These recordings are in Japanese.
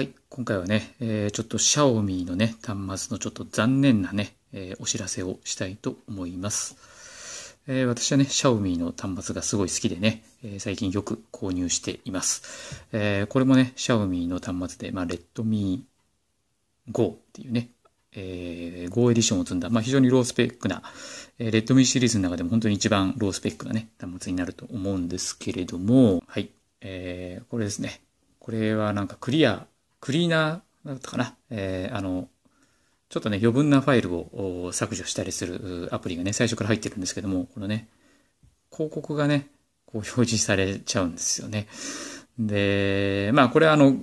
はい、今回はね、えー、ちょっとシャオミーのね、端末のちょっと残念なね、えー、お知らせをしたいと思います。えー、私はね、Xiaomi の端末がすごい好きでね、え最近よく購入しています。えこれもね、Xiaomi の端末で、まあ、Redmi Go っていうね、えー、Go エディションを積んだ、まあ、非常にロースペックな、えー、Redmi シリーズの中でも本当に一番ロースペックなね、端末になると思うんですけれども、はい、えー、これですね。これはなんかクリアクリーナーだったかな、えー、あの、ちょっとね、余分なファイルを削除したりするアプリがね、最初から入ってるんですけども、このね、広告がね、こう表示されちゃうんですよね。で、まあこれはあの、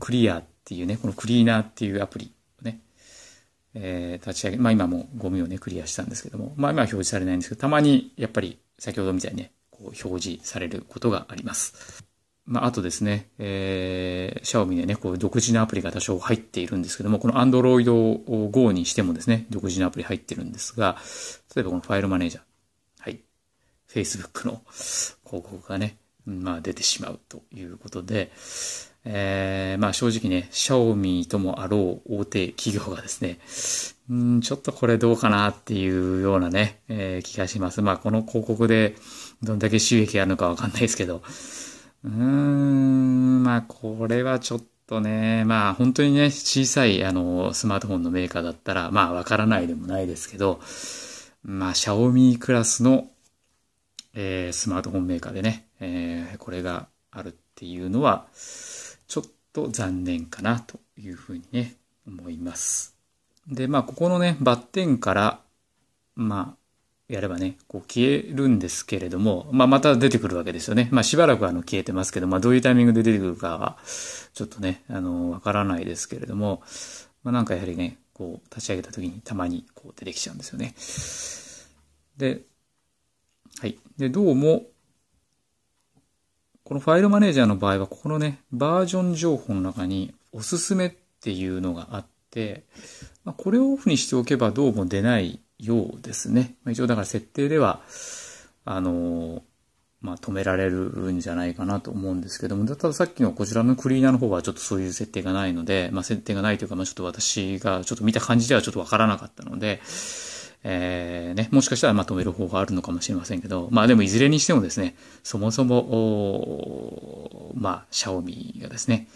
クリアっていうね、このクリーナーっていうアプリをね、えー、立ち上げ、まあ今もゴミをね、クリアしたんですけども、まあ今は表示されないんですけど、たまにやっぱり先ほどみたいにね、こう表示されることがあります。まあ、あとですね、えー、シャオミでね、こう独自のアプリが多少入っているんですけども、この Android Go にしてもですね、独自のアプリ入ってるんですが、例えばこのファイルマネージャー。はい。Facebook の広告がね、まあ出てしまうということで、えー、まあ正直ね、シャオミともあろう大手企業がですね、んちょっとこれどうかなっていうようなね、えー、気がします。まあこの広告でどんだけ収益あるのかわかんないですけど、うーん、まあこれはちょっとね、まあ本当にね、小さいあのスマートフォンのメーカーだったら、まあわからないでもないですけど、まあ Xiaomi クラスの、えー、スマートフォンメーカーでね、えー、これがあるっていうのは、ちょっと残念かなというふうにね、思います。で、まあここのね、バッテンから、まあ、やればね、こう消えるんですけれども、まあ、また出てくるわけですよね。まあ、しばらくあの消えてますけど、まあ、どういうタイミングで出てくるかは、ちょっとね、あの、わからないですけれども、まあ、なんかやはりね、こう、立ち上げた時にたまにこう出てきちゃうんですよね。で、はい。で、どうも、このファイルマネージャーの場合は、ここのね、バージョン情報の中におすすめっていうのがあって、まあ、これをオフにしておけばどうも出ないようですね。ま一応だから設定では、あの、まあ、止められるんじゃないかなと思うんですけども、たださっきのこちらのクリーナーの方はちょっとそういう設定がないので、まあ、設定がないというか、まあ、ちょっと私がちょっと見た感じではちょっとわからなかったので、えー、ね、もしかしたらま止める方があるのかもしれませんけど、まあでもいずれにしてもですね、そもそも、まあ、シャオミがですね、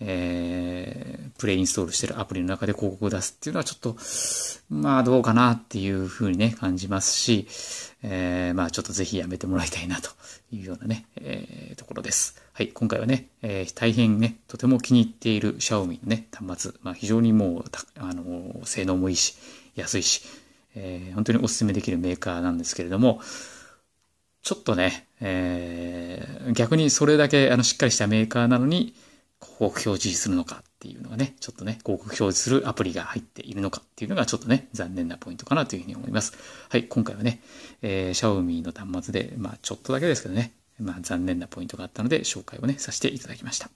えー、プレイインストールしてるアプリの中で広告を出すっていうのはちょっと、まあどうかなっていうふうにね、感じますし、えー、まあちょっとぜひやめてもらいたいなというようなね、えー、ところです。はい、今回はね、えー、大変ね、とても気に入っている Xiaomi のね、端末、まあ非常にもう、あの、性能もいいし、安いし、えー、本当にお勧めできるメーカーなんですけれども、ちょっとね、えー、逆にそれだけあのしっかりしたメーカーなのに、広告表示するのかっていうのがね、ちょっとね、広告表示するアプリが入っているのかっていうのがちょっとね、残念なポイントかなというふうに思います。はい、今回はね、えー、Xiaomi の端末で、まあちょっとだけですけどね、まあ残念なポイントがあったので紹介をね、させていただきました。